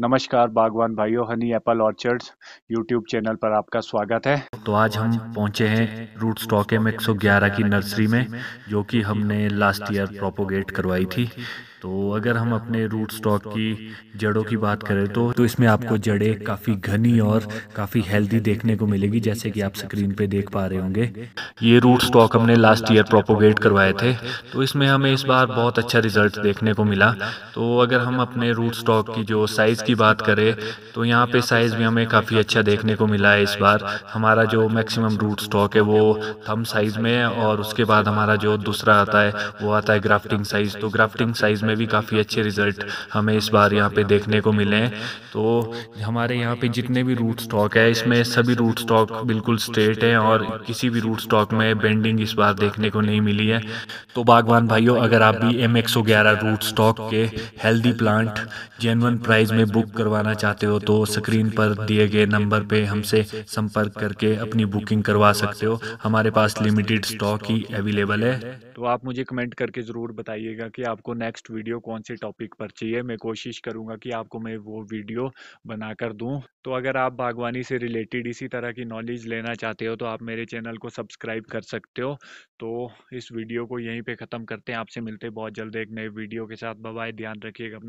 नमस्कार बागवान भाइयों honey apple orchards YouTube channel पर आपका स्वागत है तो आज हम पहुंचे हैं रूट स्टॉक एम एक की नर्सरी में जो कि हमने लास्ट ईयर प्रोपोगेट करवाई थी तो अगर हम अपने रूट स्टॉक की जड़ों की बात करें तो तो इसमें आपको जड़ें काफ़ी घनी और काफ़ी हेल्दी देखने को मिलेगी जैसे कि आप स्क्रीन पे देख पा रहे होंगे ये रूट स्टॉक हमने लास्ट ईयर प्रोपोगेट करवाए थे तो इसमें हमें इस बार बहुत अच्छा रिजल्ट देखने को मिला तो अगर हम अपने रूट स्टॉक की जो साइज़ की बात करें तो यहाँ पे साइज़ भी हमें काफ़ी अच्छा देखने को मिला है इस बार हमारा जो मैक्सिमम रूट स्टॉक है वो थम साइज़ में और उसके बाद हमारा जो दूसरा आता है वो आता है ग्राफ्टिंग साइज़ तो ग्राफ्टिंग साइज़ में में भी काफ़ी अच्छे रिज़ल्ट हमें इस बार यहाँ पे देखने को मिले हैं तो हमारे यहाँ पे जितने भी रूट स्टॉक है इसमें सभी रूट स्टॉक बिल्कुल स्ट्रेट हैं और किसी भी रूट स्टॉक में बेंडिंग इस बार देखने को नहीं मिली है तो बागवान भाइयों अगर आप भी एम एक्स रूट स्टॉक के हेल्दी प्लांट जेनवन प्राइस में बुक करवाना चाहते हो तो स्क्रीन पर दिए गए नंबर पर हमसे संपर्क करके अपनी बुकिंग करवा सकते हो हमारे पास लिमिटेड स्टॉक ही अवेलेबल है तो आप मुझे कमेंट करके ज़रूर बताइएगा कि आपको नेक्स्ट वीडियो वीडियो कौन से टॉपिक पर चाहिए मैं कोशिश करूंगा कि आपको मैं वो वीडियो बना कर तो अगर आप बागवानी से रिलेटेड इसी तरह की नॉलेज लेना चाहते हो तो आप मेरे चैनल को सब्सक्राइब कर सकते हो तो इस वीडियो को यहीं पर ख़त्म करते हैं आपसे मिलते हैं बहुत जल्द एक नए वीडियो के साथ बबाई ध्यान रखिएगा अपना